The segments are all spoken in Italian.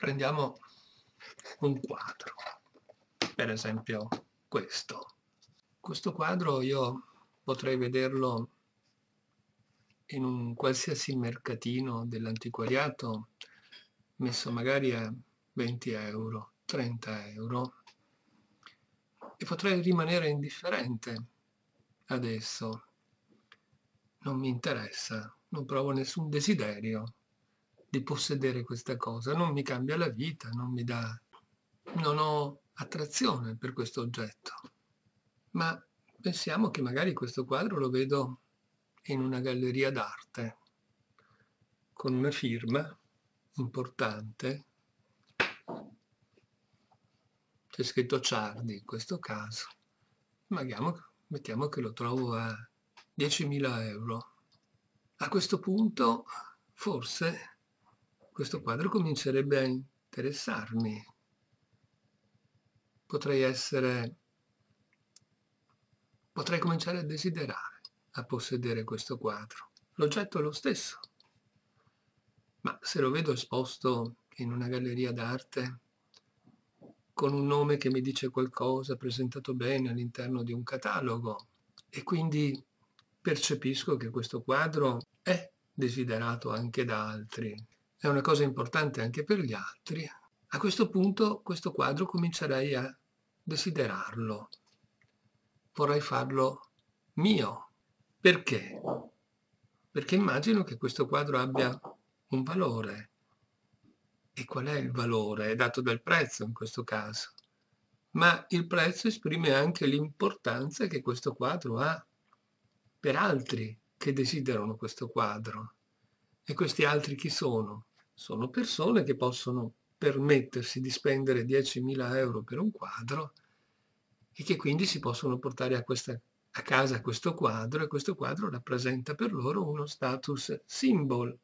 prendiamo un quadro, per esempio questo. Questo quadro io potrei vederlo in un qualsiasi mercatino dell'antiquariato, messo magari a 20 euro, 30 euro, e potrei rimanere indifferente adesso. Non mi interessa, non provo nessun desiderio di possedere questa cosa, non mi cambia la vita, non mi dà... non ho attrazione per questo oggetto. Ma pensiamo che magari questo quadro lo vedo in una galleria d'arte, con una firma importante, c'è scritto Ciardi in questo caso, magari mettiamo che lo trovo a 10.000 euro. A questo punto forse questo quadro comincerebbe a interessarmi. Potrei essere... potrei cominciare a desiderare, a possedere questo quadro. L'oggetto è lo stesso, ma se lo vedo esposto in una galleria d'arte, con un nome che mi dice qualcosa, presentato bene all'interno di un catalogo, e quindi percepisco che questo quadro è desiderato anche da altri, è una cosa importante anche per gli altri, a questo punto questo quadro comincerei a desiderarlo. Vorrei farlo mio. Perché? Perché immagino che questo quadro abbia un valore. E qual è il valore? È dato dal prezzo in questo caso. Ma il prezzo esprime anche l'importanza che questo quadro ha per altri che desiderano questo quadro. E questi altri chi sono? sono persone che possono permettersi di spendere 10.000 euro per un quadro e che quindi si possono portare a, questa, a casa questo quadro e questo quadro rappresenta per loro uno status symbol.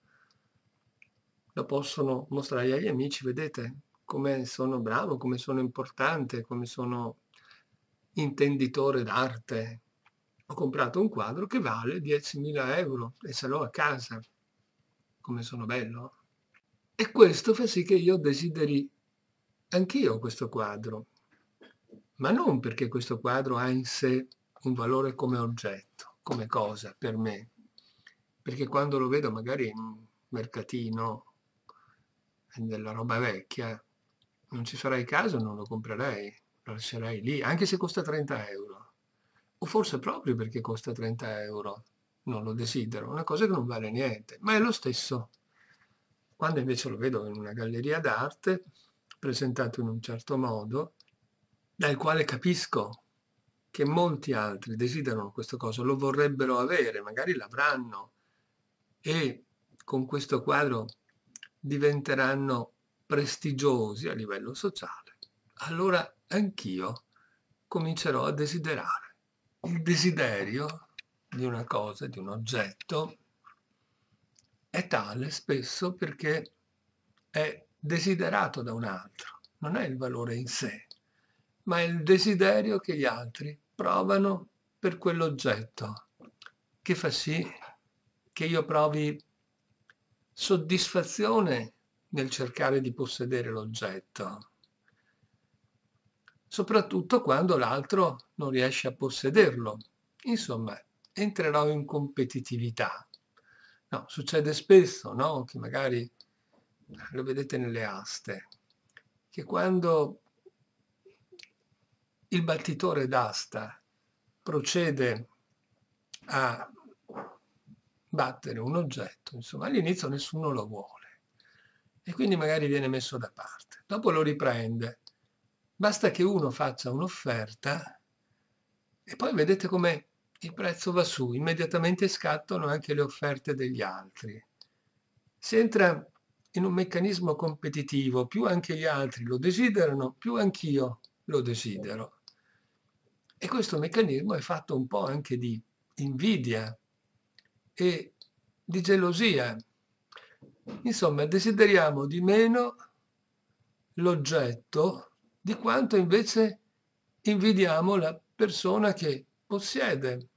Lo possono mostrare agli amici, vedete come sono bravo, come sono importante, come sono intenditore d'arte. Ho comprato un quadro che vale 10.000 euro e ce l'ho a casa. Come sono bello! E questo fa sì che io desideri anch'io questo quadro, ma non perché questo quadro ha in sé un valore come oggetto, come cosa per me, perché quando lo vedo magari in un mercatino della roba vecchia, non ci farei caso, non lo comprerei, lo lascerei lì, anche se costa 30 euro. O forse proprio perché costa 30 euro, non lo desidero, una cosa che non vale niente, ma è lo stesso. Quando invece lo vedo in una galleria d'arte, presentato in un certo modo, dal quale capisco che molti altri desiderano questa cosa, lo vorrebbero avere, magari l'avranno, e con questo quadro diventeranno prestigiosi a livello sociale. Allora anch'io comincerò a desiderare. Il desiderio di una cosa, di un oggetto, è tale spesso perché è desiderato da un altro, non è il valore in sé, ma è il desiderio che gli altri provano per quell'oggetto che fa sì che io provi soddisfazione nel cercare di possedere l'oggetto, soprattutto quando l'altro non riesce a possederlo. Insomma, entrerò in competitività No, succede spesso no? che magari ah, lo vedete nelle aste, che quando il battitore d'asta procede a battere un oggetto, insomma all'inizio nessuno lo vuole e quindi magari viene messo da parte, dopo lo riprende, basta che uno faccia un'offerta e poi vedete come il prezzo va su, immediatamente scattano anche le offerte degli altri. Si entra in un meccanismo competitivo, più anche gli altri lo desiderano, più anch'io lo desidero. E questo meccanismo è fatto un po' anche di invidia e di gelosia. Insomma, desideriamo di meno l'oggetto di quanto invece invidiamo la persona che possiede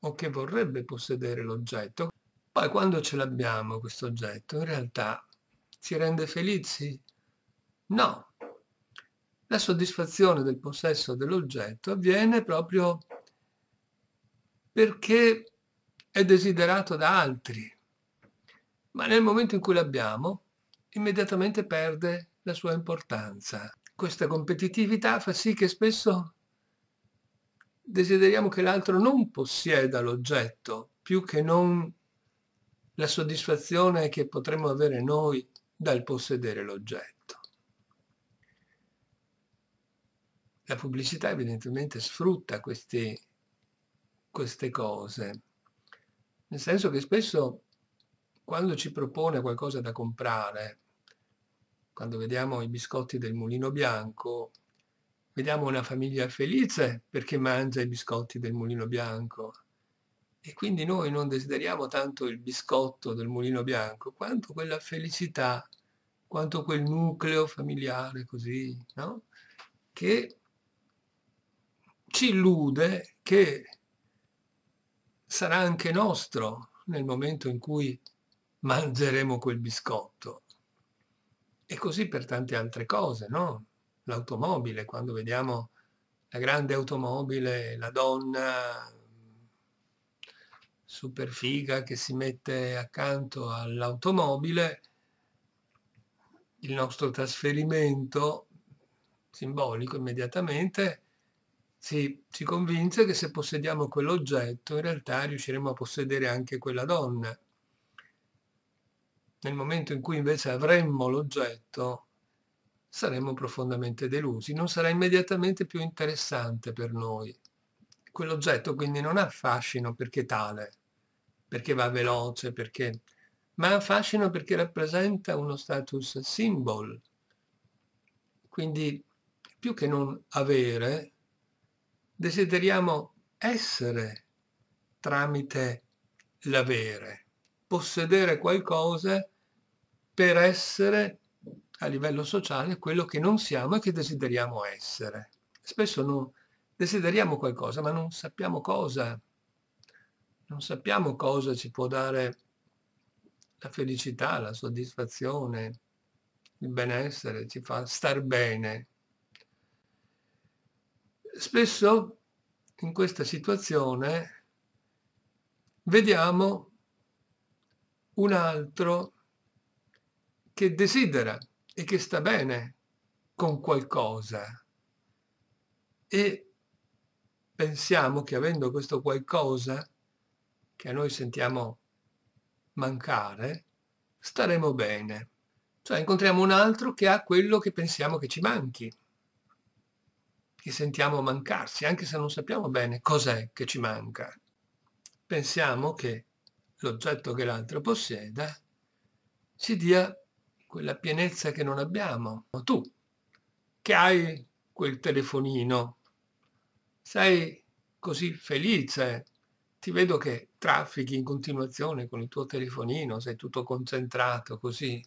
o che vorrebbe possedere l'oggetto. Poi quando ce l'abbiamo questo oggetto, in realtà ci rende felici? No. La soddisfazione del possesso dell'oggetto avviene proprio perché è desiderato da altri, ma nel momento in cui l'abbiamo, immediatamente perde la sua importanza. Questa competitività fa sì che spesso desideriamo che l'altro non possieda l'oggetto, più che non la soddisfazione che potremmo avere noi dal possedere l'oggetto. La pubblicità evidentemente sfrutta questi, queste cose, nel senso che spesso quando ci propone qualcosa da comprare, quando vediamo i biscotti del mulino bianco, Vediamo una famiglia felice perché mangia i biscotti del mulino bianco. E quindi noi non desideriamo tanto il biscotto del mulino bianco, quanto quella felicità, quanto quel nucleo familiare così, no? Che ci illude che sarà anche nostro nel momento in cui mangeremo quel biscotto. E così per tante altre cose, no? l'automobile, quando vediamo la grande automobile, la donna mm, superfiga che si mette accanto all'automobile, il nostro trasferimento simbolico immediatamente si, ci convince che se possediamo quell'oggetto in realtà riusciremo a possedere anche quella donna. Nel momento in cui invece avremmo l'oggetto saremmo profondamente delusi, non sarà immediatamente più interessante per noi. Quell'oggetto quindi non ha fascino perché tale, perché va veloce, perché... ma ha fascino perché rappresenta uno status symbol. Quindi più che non avere, desideriamo essere tramite l'avere, possedere qualcosa per essere a livello sociale quello che non siamo e che desideriamo essere. Spesso non desideriamo qualcosa, ma non sappiamo cosa. Non sappiamo cosa ci può dare la felicità, la soddisfazione, il benessere, ci fa star bene. Spesso in questa situazione vediamo un altro che desidera e che sta bene con qualcosa e pensiamo che avendo questo qualcosa che a noi sentiamo mancare, staremo bene. Cioè incontriamo un altro che ha quello che pensiamo che ci manchi, che sentiamo mancarsi, anche se non sappiamo bene cos'è che ci manca. Pensiamo che l'oggetto che l'altro possieda ci dia quella pienezza che non abbiamo. Tu, che hai quel telefonino, sei così felice, ti vedo che traffichi in continuazione con il tuo telefonino, sei tutto concentrato così.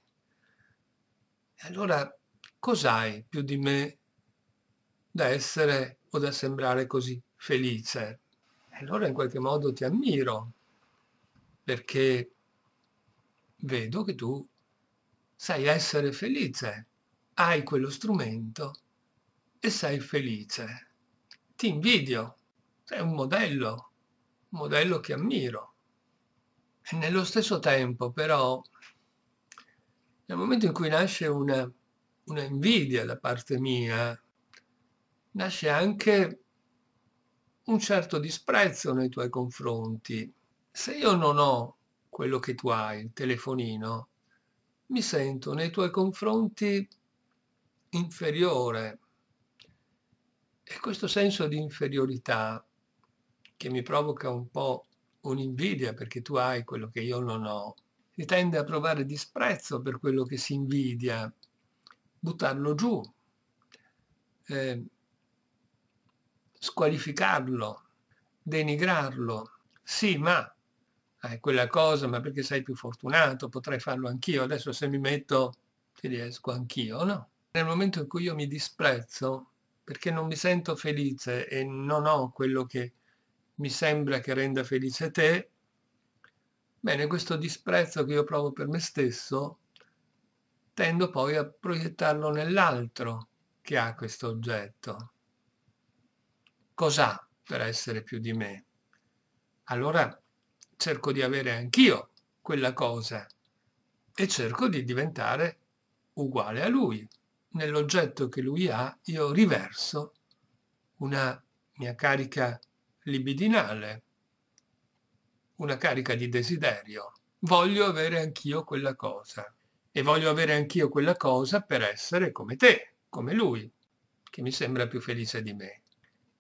Allora, cos'hai più di me da essere o da sembrare così felice? Allora in qualche modo ti ammiro, perché vedo che tu sai essere felice, hai quello strumento e sei felice. Ti invidio, sei un modello, un modello che ammiro. E nello stesso tempo però, nel momento in cui nasce una, una invidia da parte mia, nasce anche un certo disprezzo nei tuoi confronti. Se io non ho quello che tu hai, il telefonino, mi sento nei tuoi confronti inferiore. E questo senso di inferiorità, che mi provoca un po' un'invidia perché tu hai quello che io non ho, si tende a provare disprezzo per quello che si invidia, buttarlo giù, eh, squalificarlo, denigrarlo. Sì, ma hai eh, quella cosa, ma perché sei più fortunato, potrei farlo anch'io, adesso se mi metto ci riesco anch'io, no? Nel momento in cui io mi disprezzo perché non mi sento felice e non ho quello che mi sembra che renda felice te, bene, questo disprezzo che io provo per me stesso tendo poi a proiettarlo nell'altro che ha questo oggetto. Cos'ha per essere più di me? Allora cerco di avere anch'io quella cosa e cerco di diventare uguale a lui. Nell'oggetto che lui ha io riverso una mia carica libidinale, una carica di desiderio. Voglio avere anch'io quella cosa e voglio avere anch'io quella cosa per essere come te, come lui, che mi sembra più felice di me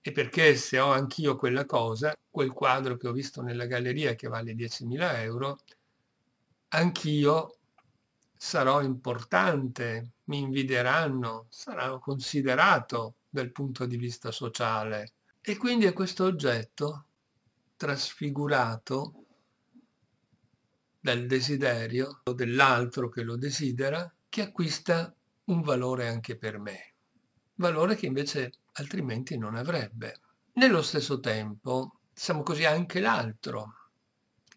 e perché se ho anch'io quella cosa, quel quadro che ho visto nella galleria che vale 10.000 euro, anch'io sarò importante, mi invideranno, sarò considerato dal punto di vista sociale. E quindi è questo oggetto trasfigurato dal desiderio dell'altro che lo desidera che acquista un valore anche per me. Valore che invece altrimenti non avrebbe. Nello stesso tempo, siamo così anche l'altro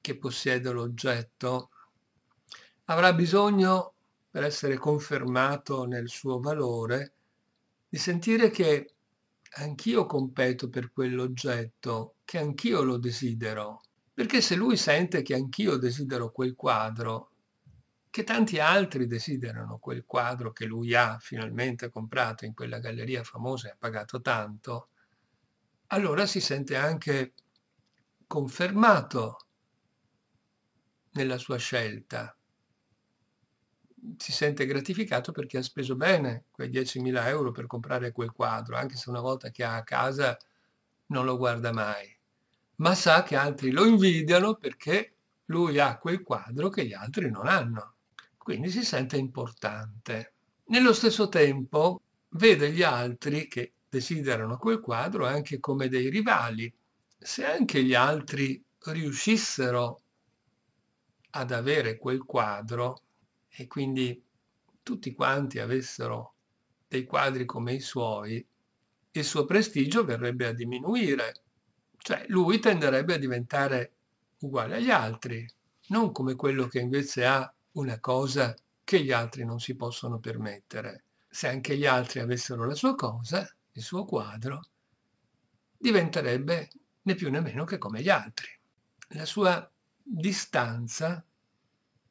che possiede l'oggetto avrà bisogno, per essere confermato nel suo valore, di sentire che anch'io competo per quell'oggetto, che anch'io lo desidero. Perché se lui sente che anch'io desidero quel quadro, che tanti altri desiderano quel quadro che lui ha finalmente comprato in quella galleria famosa e ha pagato tanto, allora si sente anche confermato nella sua scelta. Si sente gratificato perché ha speso bene quei 10.000 euro per comprare quel quadro, anche se una volta che ha a casa non lo guarda mai. Ma sa che altri lo invidiano perché lui ha quel quadro che gli altri non hanno quindi si sente importante. Nello stesso tempo vede gli altri che desiderano quel quadro anche come dei rivali. Se anche gli altri riuscissero ad avere quel quadro e quindi tutti quanti avessero dei quadri come i suoi, il suo prestigio verrebbe a diminuire, cioè lui tenderebbe a diventare uguale agli altri, non come quello che invece ha una cosa che gli altri non si possono permettere. Se anche gli altri avessero la sua cosa, il suo quadro, diventerebbe né più né meno che come gli altri. La sua distanza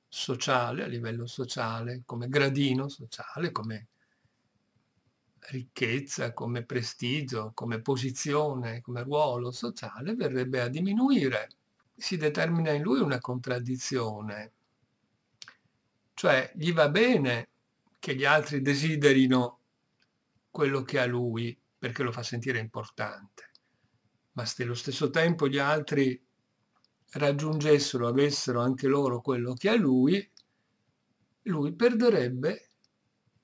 sociale, a livello sociale, come gradino sociale, come ricchezza, come prestigio, come posizione, come ruolo sociale, verrebbe a diminuire. Si determina in lui una contraddizione cioè gli va bene che gli altri desiderino quello che ha lui perché lo fa sentire importante, ma se allo stesso tempo gli altri raggiungessero, avessero anche loro quello che ha lui, lui perderebbe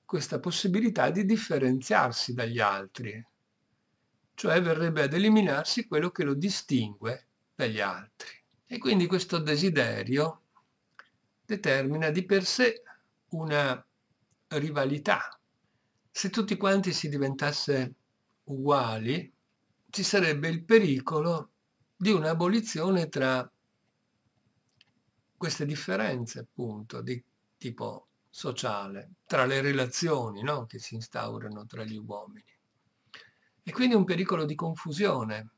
questa possibilità di differenziarsi dagli altri, cioè verrebbe ad eliminarsi quello che lo distingue dagli altri. E quindi questo desiderio determina di per sé una rivalità. Se tutti quanti si diventasse uguali, ci sarebbe il pericolo di un'abolizione tra queste differenze, appunto, di tipo sociale, tra le relazioni no? che si instaurano tra gli uomini. E quindi un pericolo di confusione.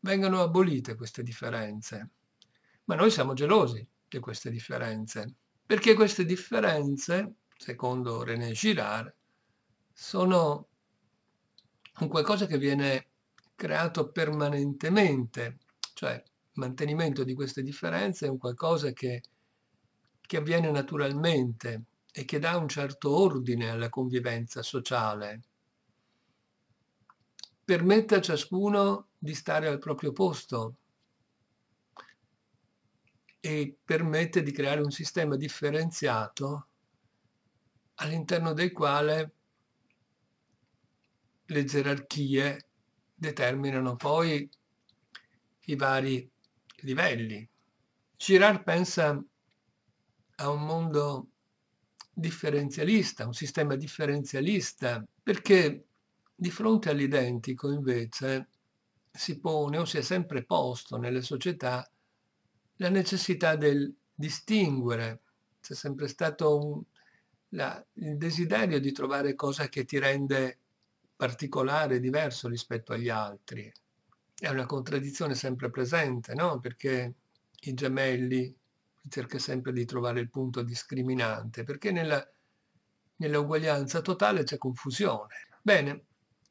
Vengono abolite queste differenze. Ma noi siamo gelosi di queste differenze, perché queste differenze, secondo René Girard, sono un qualcosa che viene creato permanentemente, cioè il mantenimento di queste differenze è un qualcosa che, che avviene naturalmente e che dà un certo ordine alla convivenza sociale. Permette a ciascuno di stare al proprio posto, e permette di creare un sistema differenziato all'interno del quale le gerarchie determinano poi i vari livelli. Girard pensa a un mondo differenzialista, un sistema differenzialista, perché di fronte all'identico invece si pone o si è sempre posto nelle società la necessità del distinguere, c'è sempre stato un, la, il desiderio di trovare cosa che ti rende particolare, diverso rispetto agli altri. È una contraddizione sempre presente, no? Perché i gemelli cerca sempre di trovare il punto discriminante, perché nella, nella totale c'è confusione. Bene,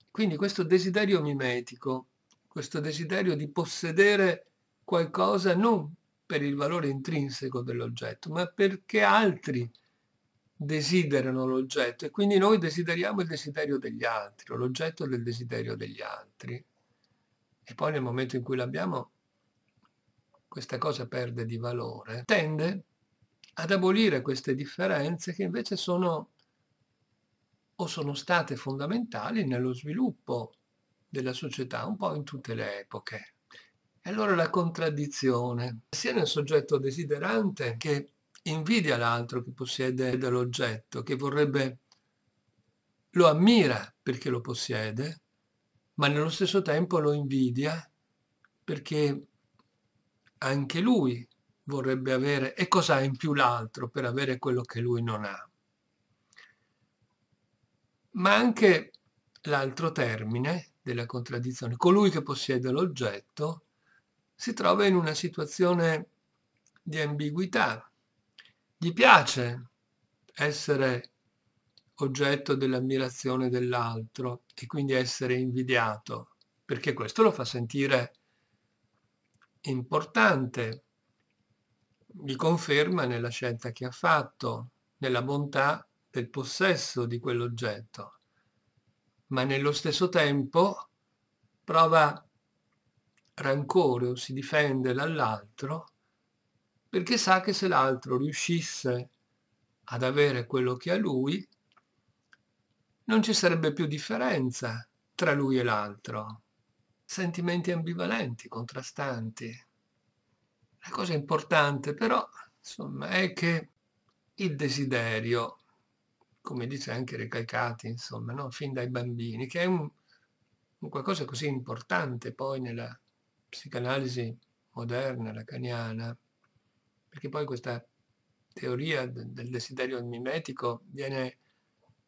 quindi questo desiderio mimetico, questo desiderio di possedere qualcosa non per il valore intrinseco dell'oggetto, ma perché altri desiderano l'oggetto e quindi noi desideriamo il desiderio degli altri, o l'oggetto del desiderio degli altri. E poi nel momento in cui l'abbiamo, questa cosa perde di valore, tende ad abolire queste differenze che invece sono o sono state fondamentali nello sviluppo della società un po' in tutte le epoche. E allora la contraddizione, sia nel soggetto desiderante che invidia l'altro che possiede dell'oggetto, che vorrebbe, lo ammira perché lo possiede, ma nello stesso tempo lo invidia perché anche lui vorrebbe avere e cosa ha in più l'altro per avere quello che lui non ha. Ma anche l'altro termine della contraddizione, colui che possiede l'oggetto, si trova in una situazione di ambiguità. Gli piace essere oggetto dell'ammirazione dell'altro e quindi essere invidiato, perché questo lo fa sentire importante, gli conferma nella scelta che ha fatto, nella bontà del possesso di quell'oggetto, ma nello stesso tempo prova rancore o si difende dall'altro perché sa che se l'altro riuscisse ad avere quello che ha lui, non ci sarebbe più differenza tra lui e l'altro. Sentimenti ambivalenti, contrastanti. La cosa importante però, insomma, è che il desiderio, come dice anche Recalcati, insomma, no? fin dai bambini, che è un, un qualcosa così importante poi nella psicanalisi moderna, lacaniana, perché poi questa teoria del desiderio mimetico viene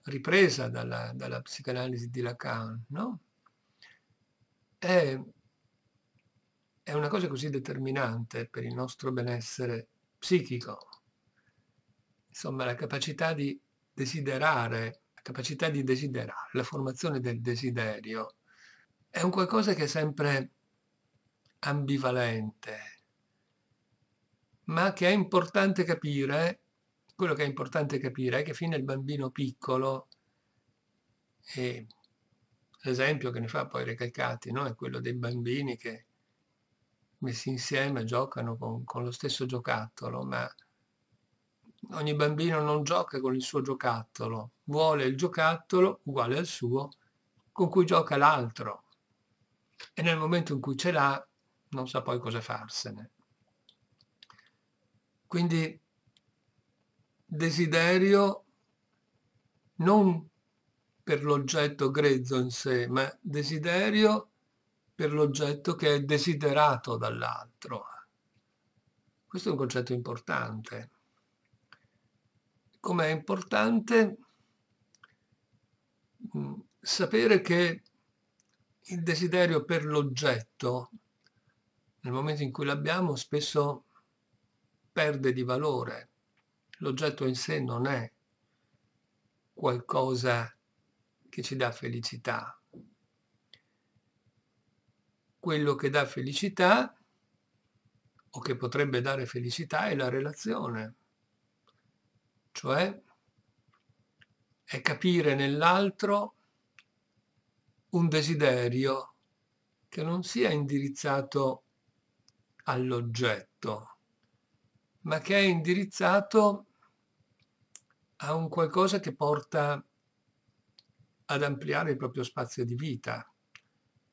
ripresa dalla, dalla psicanalisi di Lacan, no? È, è una cosa così determinante per il nostro benessere psichico, insomma la capacità di desiderare, la capacità di desiderare, la formazione del desiderio, è un qualcosa che è sempre ambivalente, ma che è importante capire, quello che è importante capire è che fino al bambino piccolo, e l'esempio che ne fa poi Recalcati no? è quello dei bambini che messi insieme giocano con, con lo stesso giocattolo, ma ogni bambino non gioca con il suo giocattolo, vuole il giocattolo uguale al suo con cui gioca l'altro. E nel momento in cui ce l'ha, non sa poi cosa farsene. Quindi desiderio non per l'oggetto grezzo in sé, ma desiderio per l'oggetto che è desiderato dall'altro. Questo è un concetto importante. Com'è importante sapere che il desiderio per l'oggetto nel momento in cui l'abbiamo spesso perde di valore. L'oggetto in sé non è qualcosa che ci dà felicità. Quello che dà felicità o che potrebbe dare felicità è la relazione, cioè è capire nell'altro un desiderio che non sia indirizzato all'oggetto, ma che è indirizzato a un qualcosa che porta ad ampliare il proprio spazio di vita,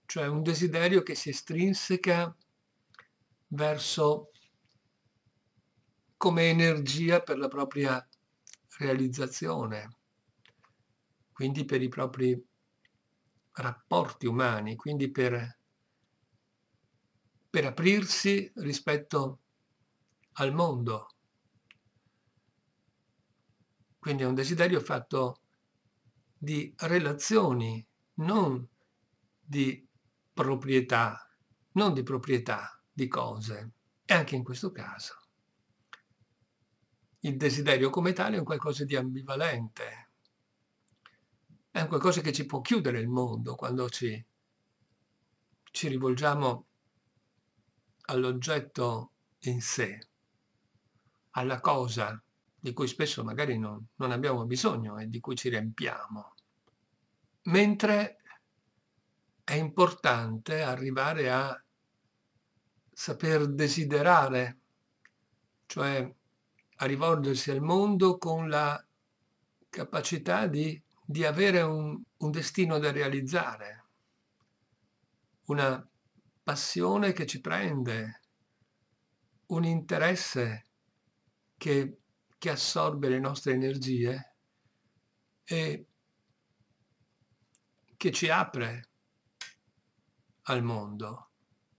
cioè un desiderio che si estrinseca verso come energia per la propria realizzazione, quindi per i propri rapporti umani, quindi per per aprirsi rispetto al mondo. Quindi è un desiderio fatto di relazioni, non di proprietà, non di proprietà di cose. E anche in questo caso il desiderio come tale è un qualcosa di ambivalente, è un qualcosa che ci può chiudere il mondo quando ci, ci rivolgiamo all'oggetto in sé, alla cosa di cui spesso magari non, non abbiamo bisogno e di cui ci riempiamo. Mentre è importante arrivare a saper desiderare, cioè a rivolgersi al mondo con la capacità di, di avere un, un destino da realizzare, una passione che ci prende, un interesse che, che assorbe le nostre energie e che ci apre al mondo.